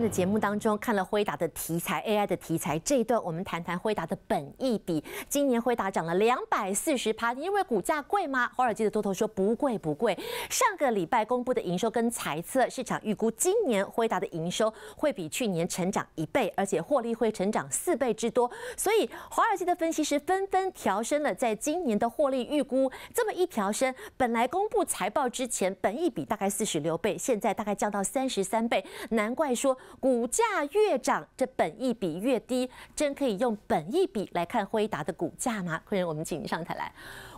的节目当中看了辉达的题材，AI 的题材这一段，我们谈谈辉达的本益比。今年辉达涨了两百四十趴，因为股价贵吗？华尔街的多头说不贵不贵。上个礼拜公布的营收跟财测市场预估，今年辉达的营收会比去年成长一倍，而且获利会成长四倍之多。所以华尔街的分析师纷纷调升了在今年的获利预估。这么一调升，本来公布财报之前本益比大概四十六倍，现在大概降到三十三倍。难怪说。股价越涨，这本益比越低，真可以用本益比来看辉达的股价吗？坤仁，我们请您上台来。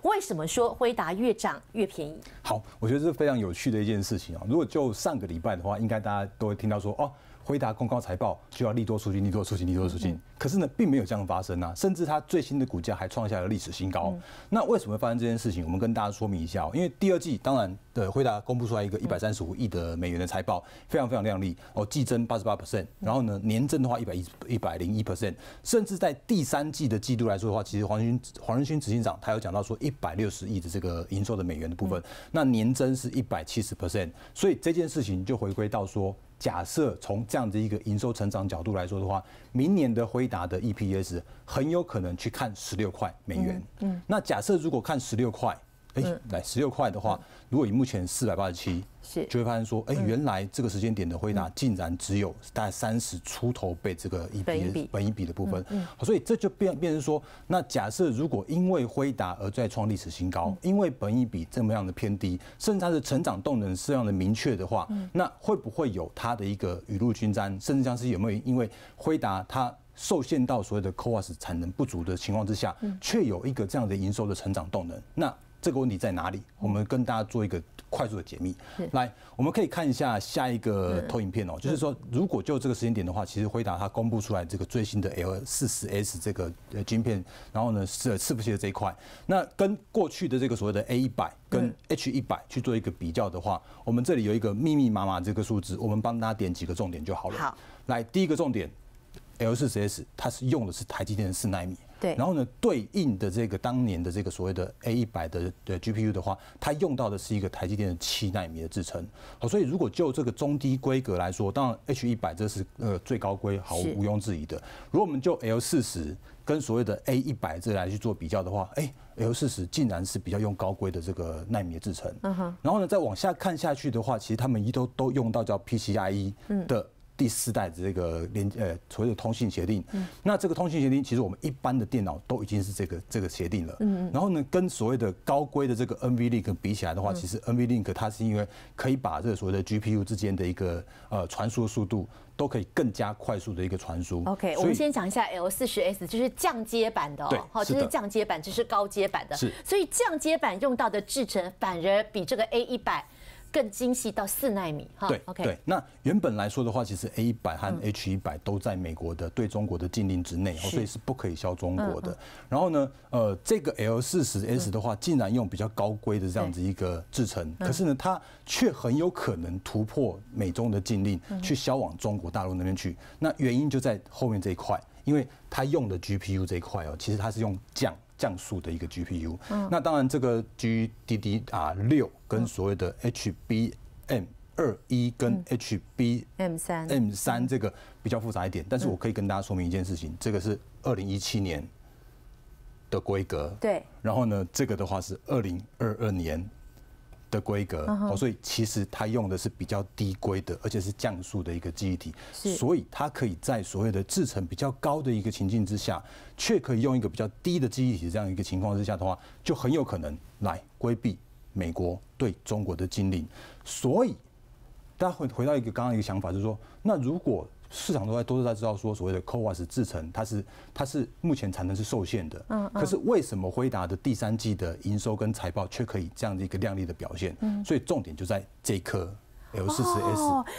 为什么说辉达越涨越便宜？好，我觉得是非常有趣的一件事情啊。如果就上个礼拜的话，应该大家都会听到说哦，辉达公告财报就要利多出尽，利多出尽，利多出尽。可是呢，并没有这样发生啊。甚至它最新的股价还创下了历史新高。那为什么会发生这件事情？我们跟大家说明一下哦。因为第二季当然，呃，惠达公布出来一个一百三十五亿的美元的财报，非常非常亮丽哦，季增八十八 percent，然后呢，年增的话一百一一百零一 percent，甚至在第三季的季度来说的话，其实黄仁勋黄仁勋执行长他有讲到说一。百六十亿的这个营收的美元的部分，那年增是一百七十 percent，所以这件事情就回归到说，假设从这样的一个营收成长角度来说的话，明年的辉达的 EPS 很有可能去看十六块美元。嗯，那假设如果看十六块。哎，来十六块的话，如果以目前四百八十七，是就会发现说，哎，原来这个时间点的回答竟然只有大概三十出头倍这个一笔本一笔的部分，所以这就变变成说，那假设如果因为辉达而在创历史新高，因为本一笔这么样的偏低，甚至它的成长动能是这样的明确的话，那会不会有它的一个雨露均沾，甚至像是有没有因为辉达它受限到所谓的 o a s 产能不足的情况之下，却有一个这样的营收的成长动能，那？这个问题在哪里？我们跟大家做一个快速的解密。来，我们可以看一下下一个投影片哦，就是说，如果就这个时间点的话，其实辉达它公布出来这个最新的 L 四十 S 这个呃晶片，然后呢是四部系的这一块，那跟过去的这个所谓的 A 一百跟 H 一百去做一个比较的话，我们这里有一个密密麻麻这个数字，我们帮大家点几个重点就好了。好，来第一个重点，L 四十 S 它是用的是台积电的四纳米。对，然后呢，对应的这个当年的这个所谓的 A 一百的的 GPU 的话，它用到的是一个台积电的七纳米的制程。好，所以如果就这个中低规格来说，当然 H 一百这是呃最高规，毫无毋庸置疑的。如果我们就 L 四十跟所谓的 A 一百这来去做比较的话，哎，L 四十竟然是比较用高规的这个纳米的制程。嗯哼。然后呢，再往下看下去的话，其实他们一都都用到叫 P C I E 的。第四代的这个连呃，所有的通信协定，嗯，那这个通信协定其实我们一般的电脑都已经是这个这个协定了，嗯，然后呢，跟所谓的高规的这个 NV Link 比起来的话，其实 NV Link 它是因为可以把这所谓的 GPU 之间的一个呃传输速度都可以更加快速的一个传输。OK，我们先讲一下 L 四十 S，就是降阶版的哦，好，这是降阶版，这是高阶版的，是，所以降阶版用到的制程反而比这个 A 一百。更精细到四纳米，哈，对对，那原本来说的话，其实 A 一百和 H 一百都在美国的对中国的禁令之内，所以是不可以销中国的。然后呢，呃，这个 L 四十 S 的话，竟然用比较高规的这样子一个制成，可是呢，它却很有可能突破美中的禁令，去销往中国大陆那边去。那原因就在后面这一块，因为它用的 GPU 这一块哦，其实它是用降。降速的一个 GPU，嗯、那当然这个 g DDR 六跟所谓的 HBM 二一跟 HBM 三 M 三这个比较复杂一点，但是我可以跟大家说明一件事情，这个是二零一七年的规格，对，然后呢，这个的话是二零二二年。的规格，所以其实它用的是比较低规的，而且是降速的一个记忆体，所以它可以在所谓的制程比较高的一个情境之下，却可以用一个比较低的记忆体这样一个情况之下的话，就很有可能来规避美国对中国的禁令。所以，大家回回到一个刚刚一个想法，就是说，那如果。市场都在都是在知道说所谓的 COAS 制成，它是它是目前产能是受限的。嗯，可是为什么辉达的第三季的营收跟财报却可以这样的一个亮丽的表现？嗯，所以重点就在这一颗。L40S，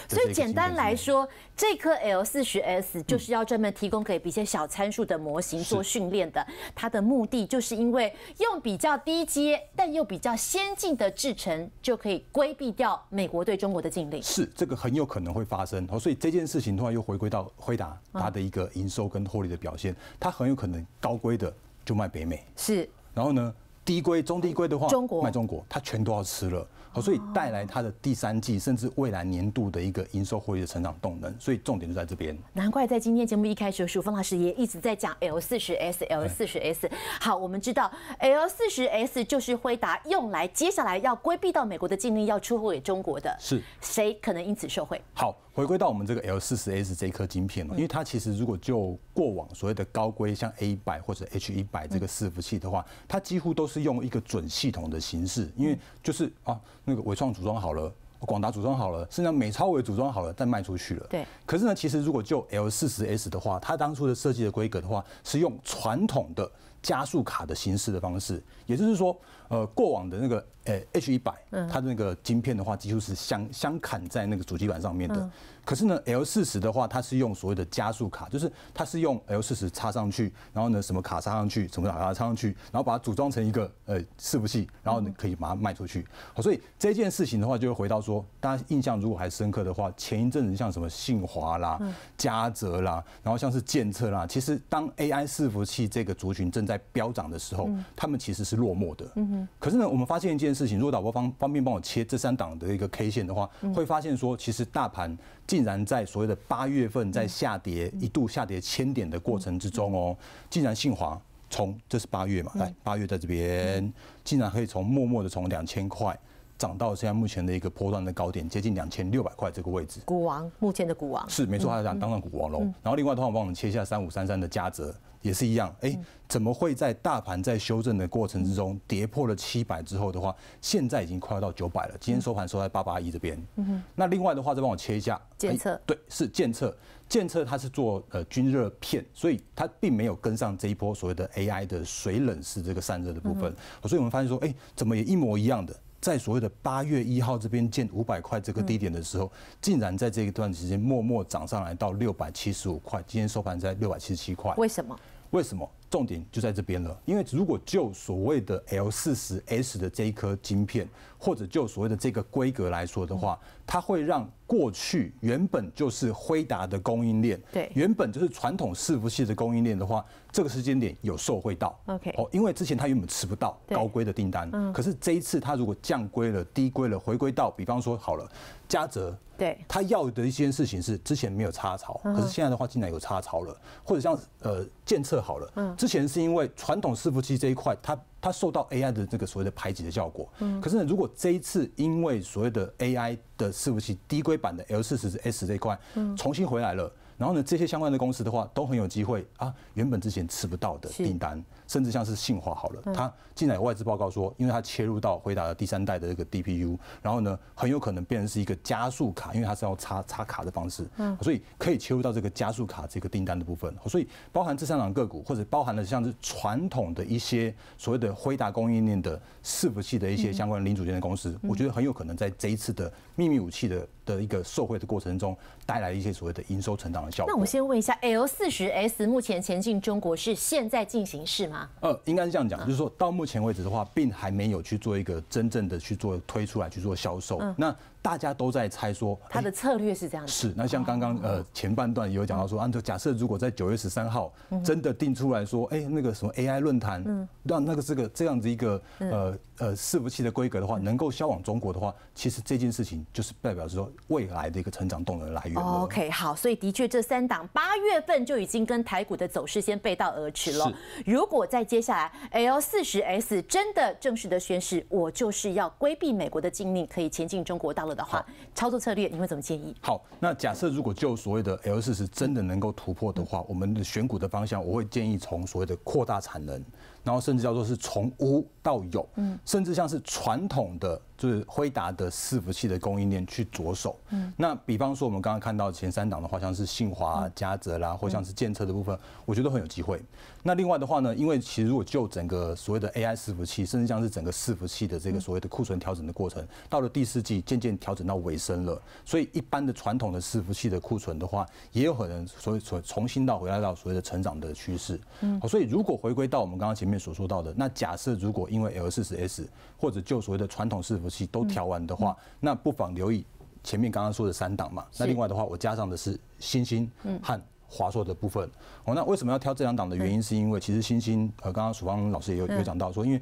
所以简单来说，这颗 L40S 就是要专门提供给一些小参数的模型做训练的。它的目的就是因为用比较低阶但又比较先进的制程，就可以规避掉美国对中国的禁令。是，这个很有可能会发生。所以这件事情突然又回归到回答它的一个营收跟获利的表现，它很有可能高规的就卖北美，是。然后呢，低规、中低规的话，中国卖中国，它全都要吃了。好，所以带来它的第三季，甚至未来年度的一个营收、获利的成长动能。所以重点就在这边。难怪在今天节目一开始，许峰老师也一直在讲 L 四十 S、L 四十 S。好，我们知道 L 四十 S 就是辉达用来接下来要规避到美国的禁令，要出货给中国的。是，谁可能因此受惠？好，回归到我们这个 L 四十 S 这一颗晶片呢，因为它其实如果就过往所谓的高规，像 A 一百或者 H 一百这个伺服器的话，它几乎都是用一个准系统的形式，因为就是啊。那个伟创组装好了，广达组装好了，甚至美超伟组装好了，再卖出去了。对。可是呢，其实如果就 l 四十 s 的话，它当初的设计的规格的话，是用传统的。加速卡的形式的方式，也就是说，呃，过往的那个呃 H 一百，它的那个晶片的话，几乎是相相砍在那个主机板上面的。可是呢，L 四十的话，它是用所谓的加速卡，就是它是用 L 四十插上去，然后呢，什么卡插上去，什么卡插上去，然后把它组装成一个呃伺服器，然后你可以把它卖出去。好，所以这件事情的话，就会回到说，大家印象如果还深刻的话，前一阵子像什么信华啦、嘉泽啦，然后像是建策啦，其实当 AI 伺服器这个族群正在飙涨的时候，他们其实是落寞的。嗯可是呢，我们发现一件事情，如果导播方方便帮我切这三档的一个 K 线的话，会发现说，其实大盘竟然在所谓的八月份在下跌，一度下跌千点的过程之中哦，竟然信华从这是八月嘛？来，八月在这边，竟然可以从默默的从两千块。涨到现在目前的一个波段的高点，接近两千六百块这个位置。股王，目前的股王是没错，他想当上股王喽。然后另外的话，帮我切下三五三三的嘉泽，也是一样。哎，怎么会在大盘在修正的过程之中跌破了七百之后的话，现在已经快要到九百了。今天收盘收在八八一这边。嗯哼。那另外的话，再帮我切一下。监测。对，是监测。监测它是做呃均热片，所以它并没有跟上这一波所谓的 AI 的水冷式这个散热的部分。所以我们发现说，哎，怎么也一模一样的。在所谓的八月一号这边见五百块这个低点的时候，竟然在这一段时间默默涨上来到六百七十五块，今天收盘在六百七十七块。为什么？为什么？重点就在这边了，因为如果就所谓的 L 四十 S 的这一颗晶片，或者就所谓的这个规格来说的话，它会让。过去原本就是辉达的供应链，对，原本就是传统伺服器的供应链的话，这个时间点有受惠到。OK，哦，因为之前它原本吃不到高规的订单，嗯，可是这一次它如果降规了、低规了，回归到比方说好了，嘉泽，对，他要的一件事情是之前没有插槽，可是现在的话竟然有插槽了，或者像呃建测好了，嗯，之前是因为传统伺服器这一块它。它受到 AI 的这个所谓的排挤的效果。嗯，可是呢，如果这一次因为所谓的 AI 的伺服器低规版的 L 四十 S 这一块重新回来了，然后呢，这些相关的公司的话都很有机会啊，原本之前吃不到的订单。甚至像是信化好了，它进来有外资报告说，因为它切入到辉达的第三代的这个 DPU，然后呢，很有可能变成是一个加速卡，因为它是要插插卡的方式，嗯，所以可以切入到这个加速卡这个订单的部分。所以包含这三档个股，或者包含了像是传统的一些所谓的辉达供应链的伺服器的一些相关零组件的公司，我觉得很有可能在这一次的秘密武器的的一个受惠的过程中，带来一些所谓的营收成长的效果。那我先问一下，L 四十 S 目前前进中国是现在进行式吗？呃，应该是这样讲，就是说到目前为止的话，并还没有去做一个真正的去做推出来去做销售。那。大家都在猜说，他的策略是这样子。是，那像刚刚呃前半段有讲到说，按照假设，如果在九月十三号真的定出来说，哎，那个什么 AI 论坛，让那个这个这样子一个呃呃伺服器的规格的话，能够销往中国的话，其实这件事情就是代表说未来的一个成长动能来源。OK，好，所以的确这三档八月份就已经跟台股的走势先背道而驰了。如果在接下来 L 四十 S 真的正式的宣誓，我就是要规避美国的禁令，可以前进中国道路。的话，操作策略你会怎么建议？好，那假设如果就所谓的 l 四十真的能够突破的话，我们的选股的方向，我会建议从所谓的扩大产能。然后甚至叫做是从无到有，嗯，甚至像是传统的就是辉达的伺服器的供应链去着手，那比方说我们刚刚看到前三档的话，像是信华、嘉泽啦，或像是建测的部分，我觉得很有机会。那另外的话呢，因为其实如果就整个所谓的 AI 伺服器，甚至像是整个伺服器的这个所谓的库存调整的过程，到了第四季渐渐调整到尾声了，所以一般的传统的伺服器的库存的话，也有可能所以从从新到回来到所谓的成长的趋势，嗯，所以如果回归到我们刚刚前。面所说到的，那假设如果因为 l 四十 s 或者就所谓的传统伺服器都调完的话，那不妨留意前面刚刚说的三档嘛。那另外的话，我加上的是星星和华硕的部分。哦，那为什么要挑这两档的原因，是因为其实星星和刚刚楚方老师也有有讲到说，因为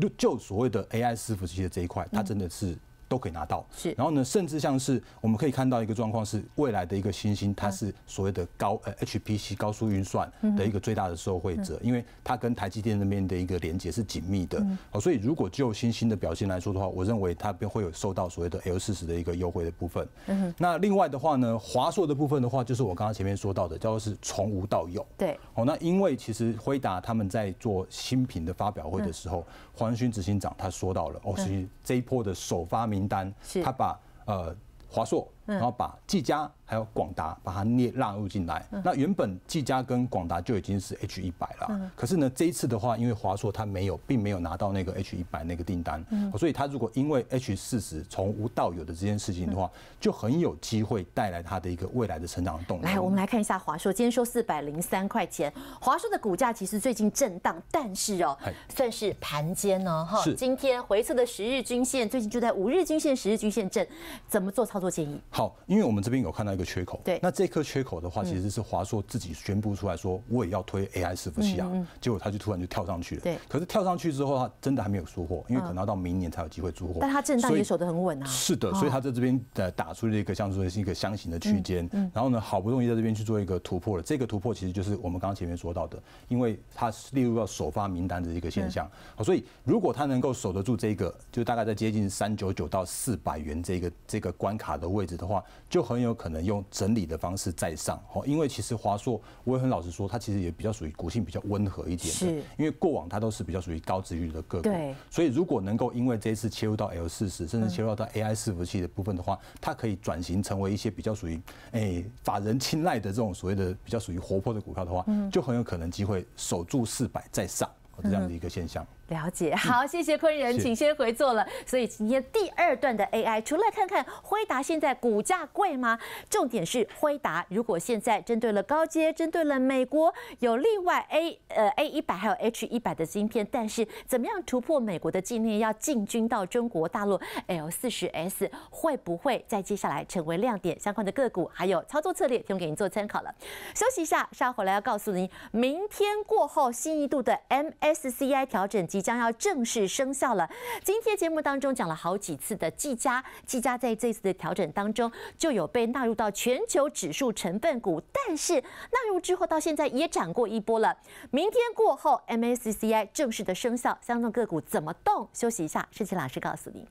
就就所谓的 AI 伺服器的这一块，它真的是。都可以拿到，是。然后呢，甚至像是我们可以看到一个状况是，未来的一个新兴，它是所谓的高呃 HPC 高速运算的一个最大的受惠者，因为它跟台积电那边的一个连接是紧密的。哦，所以如果就新兴的表现来说的话，我认为它便会有受到所谓的 L 四十的一个优惠的部分。嗯那另外的话呢，华硕的部分的话，就是我刚刚前面说到的，叫做是从无到有。对。哦，那因为其实辉达他们在做新品的发表会的时候，黄仁勋执行长他说到了，哦，所以这一波的首发明。名单，他把呃华硕。然后把技嘉还有广达把它捏纳入进来。那原本技嘉跟广达就已经是 H 一百了。可是呢，这一次的话，因为华硕它没有，并没有拿到那个 H 一百那个订单。嗯。所以它如果因为 H 四十从无到有的这件事情的话，就很有机会带来它的一个未来的成长动力。来，我们来看一下华硕，今天收四百零三块钱。华硕的股价其实最近震荡，但是哦，算是盘间呢哈。今天回测的十日均线最近就在五日均线、十日均线震，怎么做操作建议？好，因为我们这边有看到一个缺口。对。那这颗缺口的话，其实是华硕自己宣布出来说，我也要推 AI 十伏啊。嗯。结果他就突然就跳上去了。对。可是跳上去之后，他真的还没有出货，因为可能要到明年才有机会出货。但它震荡也守得很稳啊。是的，所以它在这边呃打出了一个，像说是一个箱型的区间，然后呢，好不容易在这边去做一个突破了。这个突破其实就是我们刚刚前面说到的，因为它列入到首发名单的一个现象。好，所以如果它能够守得住这个，就大概在接近三九九到四百元这个这个关卡的位置的。话就很有可能用整理的方式再上哦，因为其实华硕我也很老实说，它其实也比较属于股性比较温和一点的，因为过往它都是比较属于高值域的个股。对，所以如果能够因为这次切入到 L 四十，甚至切入到 AI 伺服器的部分的话，它可以转型成为一些比较属于哎法人青睐的这种所谓的比较属于活泼的股票的话，就很有可能机会守住四百再上这样的一个现象。了解，好，谢谢坤仁，请先回座了。所以今天第二段的 AI，除了看看辉达现在股价贵吗？重点是辉达，如果现在针对了高阶，针对了美国有另外 A 呃 A 一百还有 H 一百的芯片，但是怎么样突破美国的禁令，要进军到中国大陆 L 四十 S 会不会在接下来成为亮点相关的个股，还有操作策略，提供给您做参考了。休息一下，稍后来要告诉您，明天过后新一度的 MSCI 调整即将要正式生效了。今天节目当中讲了好几次的技嘉，技嘉在这次的调整当中就有被纳入到全球指数成分股，但是纳入之后到现在也涨过一波了。明天过后，MSCI 正式的生效，相关个股怎么动？休息一下，申奇老师告诉你。